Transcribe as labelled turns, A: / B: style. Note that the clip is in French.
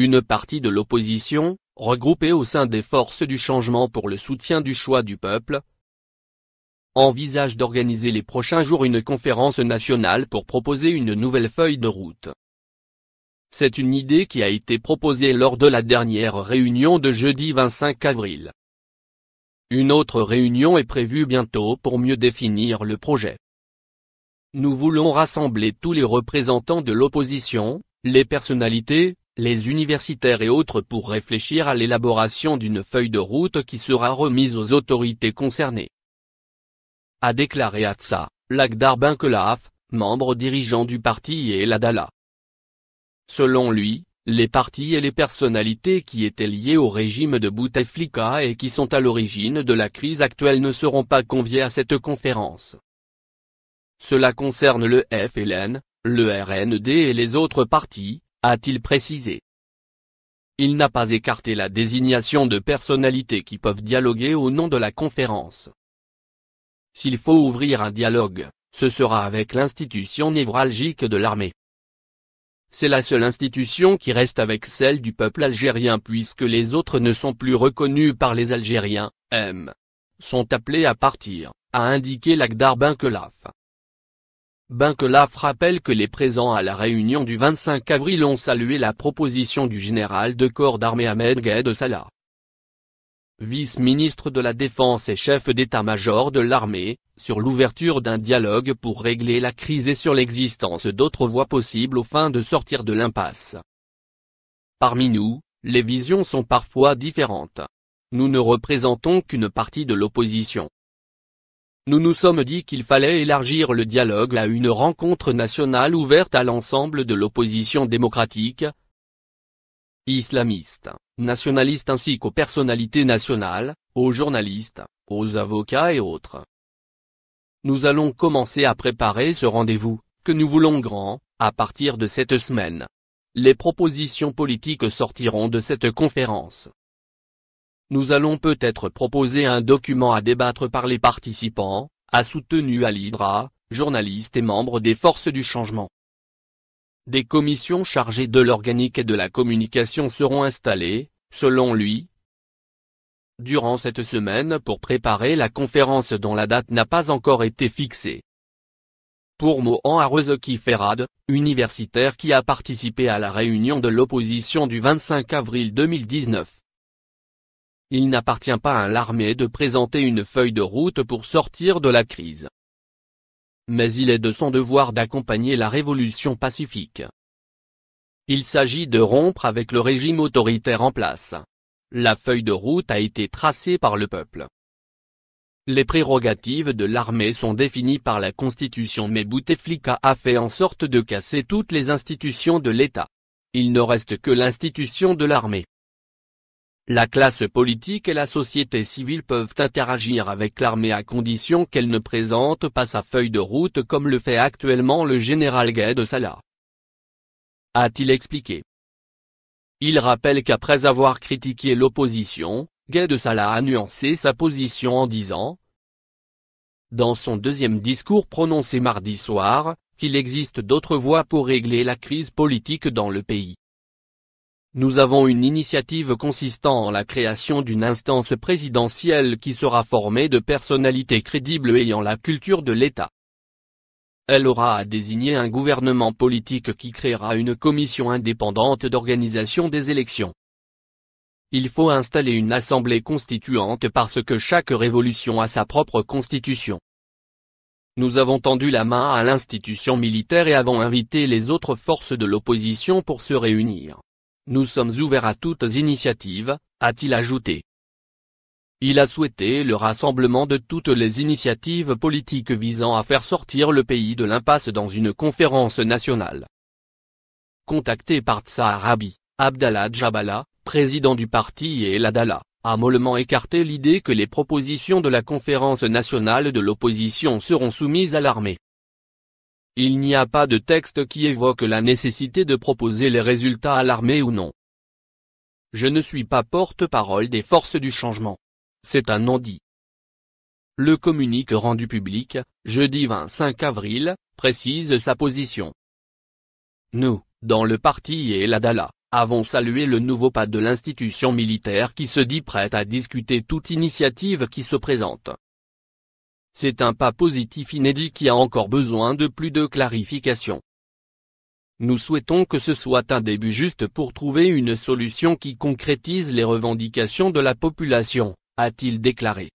A: Une partie de l'opposition, regroupée au sein des forces du changement pour le soutien du choix du peuple, envisage d'organiser les prochains jours une conférence nationale pour proposer une nouvelle feuille de route. C'est une idée qui a été proposée lors de la dernière réunion de jeudi 25 avril. Une autre réunion est prévue bientôt pour mieux définir le projet. Nous voulons rassembler tous les représentants de l'opposition, les personnalités, les universitaires et autres pour réfléchir à l'élaboration d'une feuille de route qui sera remise aux autorités concernées. A déclaré Atsa, Lagdar Binkelaf, membre dirigeant du parti et l'Adala. Selon lui, les partis et les personnalités qui étaient liées au régime de Bouteflika et qui sont à l'origine de la crise actuelle ne seront pas conviés à cette conférence. Cela concerne le FLN, le RND et les autres partis, a-t-il précisé. Il n'a pas écarté la désignation de personnalités qui peuvent dialoguer au nom de la conférence. S'il faut ouvrir un dialogue, ce sera avec l'institution névralgique de l'armée. C'est la seule institution qui reste avec celle du peuple algérien puisque les autres ne sont plus reconnus par les Algériens, M. sont appelés à partir, a indiqué l'Akdar Ben Benkelaf rappelle que les présents à la réunion du 25 avril ont salué la proposition du général de corps d'armée Ahmed Ghed Salah. Vice-ministre de la Défense et chef d'état-major de l'armée, sur l'ouverture d'un dialogue pour régler la crise et sur l'existence d'autres voies possibles au fin de sortir de l'impasse. Parmi nous, les visions sont parfois différentes. Nous ne représentons qu'une partie de l'opposition. Nous nous sommes dit qu'il fallait élargir le dialogue à une rencontre nationale ouverte à l'ensemble de l'opposition démocratique, islamiste, nationaliste ainsi qu'aux personnalités nationales, aux journalistes, aux avocats et autres. Nous allons commencer à préparer ce rendez-vous, que nous voulons grand, à partir de cette semaine. Les propositions politiques sortiront de cette conférence. Nous allons peut-être proposer un document à débattre par les participants, a soutenu Alidra, journaliste et membre des forces du changement. Des commissions chargées de l'organique et de la communication seront installées, selon lui. Durant cette semaine pour préparer la conférence dont la date n'a pas encore été fixée. Pour Mohan Arozoki Ferrad, universitaire qui a participé à la réunion de l'opposition du 25 avril 2019. Il n'appartient pas à l'armée de présenter une feuille de route pour sortir de la crise. Mais il est de son devoir d'accompagner la révolution pacifique. Il s'agit de rompre avec le régime autoritaire en place. La feuille de route a été tracée par le peuple. Les prérogatives de l'armée sont définies par la Constitution mais Bouteflika a fait en sorte de casser toutes les institutions de l'État. Il ne reste que l'institution de l'armée. La classe politique et la société civile peuvent interagir avec l'armée à condition qu'elle ne présente pas sa feuille de route comme le fait actuellement le général de Salah. A-t-il expliqué Il rappelle qu'après avoir critiqué l'opposition, de Salah a nuancé sa position en disant Dans son deuxième discours prononcé mardi soir, qu'il existe d'autres voies pour régler la crise politique dans le pays. Nous avons une initiative consistant en la création d'une instance présidentielle qui sera formée de personnalités crédibles ayant la culture de l'État. Elle aura à désigner un gouvernement politique qui créera une commission indépendante d'organisation des élections. Il faut installer une assemblée constituante parce que chaque révolution a sa propre constitution. Nous avons tendu la main à l'institution militaire et avons invité les autres forces de l'opposition pour se réunir. Nous sommes ouverts à toutes initiatives, a-t-il ajouté. Il a souhaité le rassemblement de toutes les initiatives politiques visant à faire sortir le pays de l'impasse dans une conférence nationale. Contacté par Arabi, Abdallah Djabala, président du parti et l'Adala, a mollement écarté l'idée que les propositions de la conférence nationale de l'opposition seront soumises à l'armée. Il n'y a pas de texte qui évoque la nécessité de proposer les résultats à l'armée ou non. Je ne suis pas porte-parole des forces du changement. C'est un non-dit. Le communique rendu public, jeudi 25 avril, précise sa position. Nous, dans le parti et la DALA, avons salué le nouveau pas de l'institution militaire qui se dit prête à discuter toute initiative qui se présente. C'est un pas positif inédit qui a encore besoin de plus de clarification. Nous souhaitons que ce soit un début juste pour trouver une solution qui concrétise les revendications de la population, a-t-il déclaré.